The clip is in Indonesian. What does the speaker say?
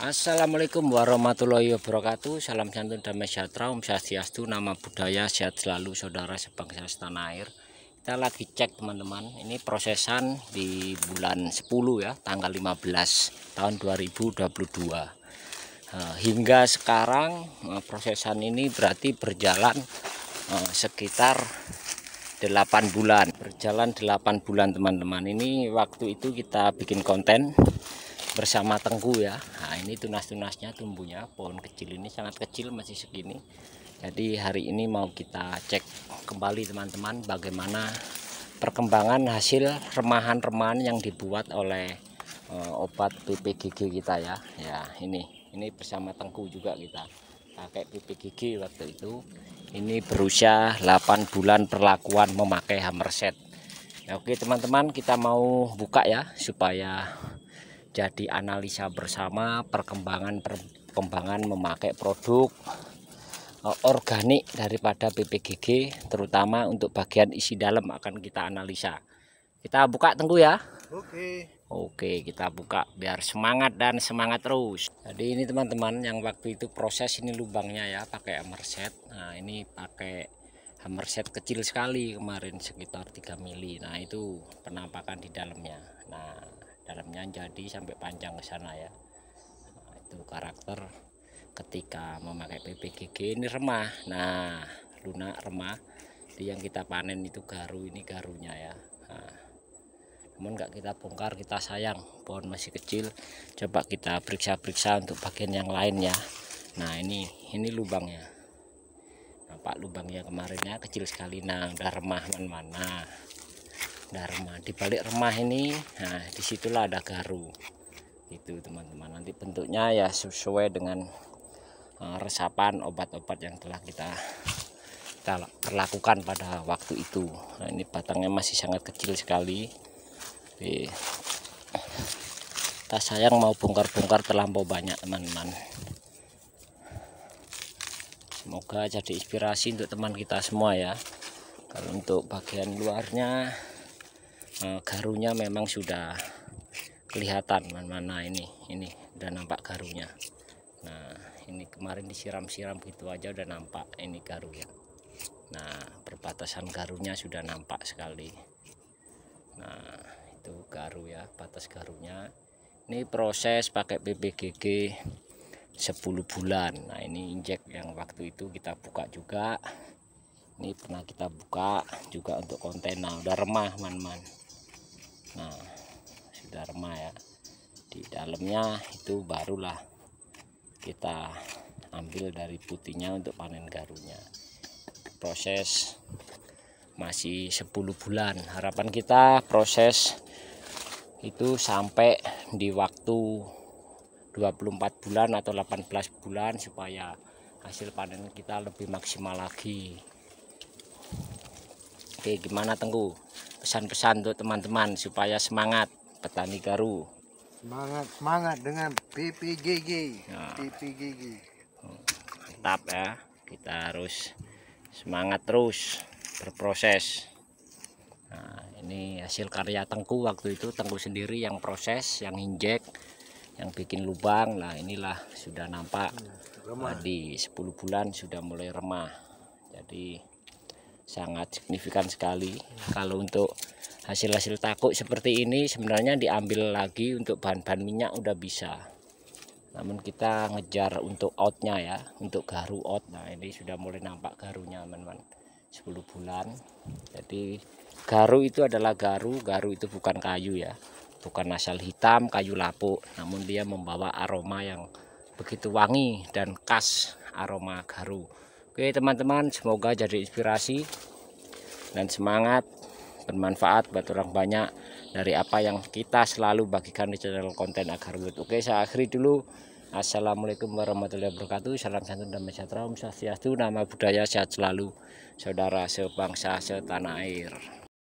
Assalamualaikum warahmatullahi wabarakatuh Salam santun damai sejahtera Om Swastiastu Nama budaya sehat selalu Saudara sebangsa setanah air Kita lagi cek teman-teman Ini prosesan di bulan 10 ya Tanggal 15 tahun 2022 eh, Hingga sekarang eh, Prosesan ini berarti berjalan eh, Sekitar 8 bulan Berjalan 8 bulan teman-teman Ini waktu itu kita bikin konten bersama tengku ya nah ini tunas-tunasnya tumbuhnya pohon kecil ini sangat kecil masih segini jadi hari ini mau kita cek kembali teman-teman bagaimana perkembangan hasil remahan-remahan yang dibuat oleh uh, obat PPGG kita ya ya ini ini bersama tengku juga kita pakai PPGG waktu itu ini berusia 8 bulan perlakuan memakai hammer set ya, oke teman-teman kita mau buka ya supaya jadi analisa bersama perkembangan perkembangan memakai produk eh, organik daripada PPGG terutama untuk bagian isi dalam akan kita analisa kita buka tunggu ya oke Oke kita buka biar semangat dan semangat terus jadi ini teman-teman yang waktu itu proses ini lubangnya ya pakai hammer set nah ini pakai hammer set kecil sekali kemarin sekitar 3 mili nah itu penampakan di dalamnya nah garamnya jadi sampai panjang ke sana ya nah, itu karakter ketika memakai PPGG ini remah nah lunak remah jadi yang kita panen itu garu ini garunya ya nah, namun nggak kita bongkar kita sayang pohon masih kecil coba kita periksa-periksa untuk bagian yang lain ya nah ini ini lubangnya nampak lubangnya kemarinnya kecil sekali nah udah remah mana-mana nah, Dharma nah, di balik remah ini nah disitulah ada garu itu teman-teman nanti bentuknya ya sesuai dengan eh, resapan obat-obat yang telah kita kita perlakukan pada waktu itu nah, ini batangnya masih sangat kecil sekali Oke. Kita sayang mau bongkar-bongkar terlampau banyak teman-teman semoga jadi inspirasi untuk teman kita semua ya kalau untuk bagian luarnya Eh, garunya memang sudah kelihatan mana-mana ini ini udah nampak garunya nah ini kemarin disiram-siram gitu aja udah nampak ini garunya nah perbatasan garunya sudah nampak sekali nah itu garu ya batas garunya ini proses pakai PPGG 10 bulan nah ini injek yang waktu itu kita buka juga ini pernah kita buka juga untuk kontena udah remah man-man nah sudah remah ya di dalamnya itu barulah kita ambil dari putihnya untuk panen garunya proses masih 10 bulan harapan kita proses itu sampai di waktu 24 bulan atau 18 bulan supaya hasil panen kita lebih maksimal lagi oke gimana Tengku pesan-pesan untuk teman-teman supaya semangat petani Garu semangat semangat dengan PPGG nah. PPGG tetap ya kita harus semangat terus berproses nah ini hasil karya Tengku waktu itu Tengku sendiri yang proses yang injek yang bikin lubang nah inilah sudah nampak iya, remah. Nah, di 10 bulan sudah mulai remah jadi sangat signifikan sekali kalau untuk hasil-hasil takut seperti ini sebenarnya diambil lagi untuk bahan-bahan minyak udah bisa namun kita ngejar untuk outnya ya untuk garu out nah ini sudah mulai nampak garunya teman-teman 10 bulan jadi garu itu adalah garu garu itu bukan kayu ya bukan asal hitam kayu lapuk namun dia membawa aroma yang begitu wangi dan khas aroma garu Oke teman-teman semoga jadi inspirasi dan semangat bermanfaat buat orang banyak dari apa yang kita selalu bagikan di channel konten agar good. Oke saya akhiri dulu. Assalamualaikum warahmatullahi wabarakatuh. Salam santun dan sejahtera, Om Swastiastu, nama budaya sehat selalu, saudara sebangsa setanah air.